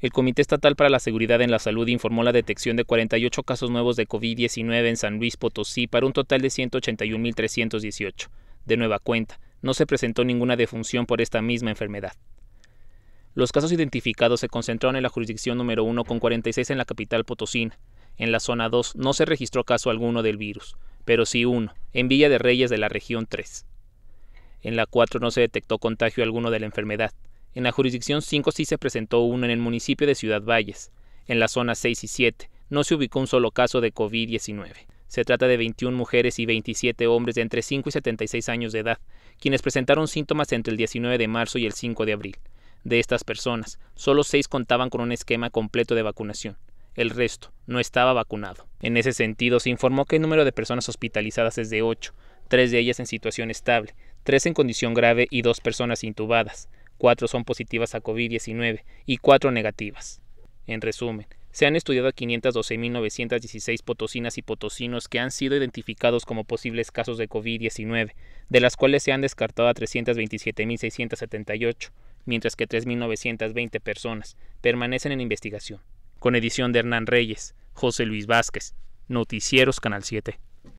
El Comité Estatal para la Seguridad en la Salud informó la detección de 48 casos nuevos de COVID-19 en San Luis Potosí para un total de 181.318. De nueva cuenta, no se presentó ninguna defunción por esta misma enfermedad. Los casos identificados se concentraron en la jurisdicción número 1 con 46 en la capital potosina. En la zona 2 no se registró caso alguno del virus, pero sí uno, en Villa de Reyes de la región 3. En la 4 no se detectó contagio alguno de la enfermedad. En la jurisdicción 5 sí se presentó uno en el municipio de Ciudad Valles. En las zonas 6 y 7 no se ubicó un solo caso de COVID-19. Se trata de 21 mujeres y 27 hombres de entre 5 y 76 años de edad, quienes presentaron síntomas entre el 19 de marzo y el 5 de abril. De estas personas, solo 6 contaban con un esquema completo de vacunación. El resto no estaba vacunado. En ese sentido, se informó que el número de personas hospitalizadas es de 8, 3 de ellas en situación estable, 3 en condición grave y 2 personas intubadas. 4 son positivas a COVID-19 y cuatro negativas. En resumen, se han estudiado 512.916 potosinas y potosinos que han sido identificados como posibles casos de COVID-19, de las cuales se han descartado a 327.678, mientras que 3.920 personas permanecen en investigación. Con edición de Hernán Reyes, José Luis Vázquez, Noticieros Canal 7.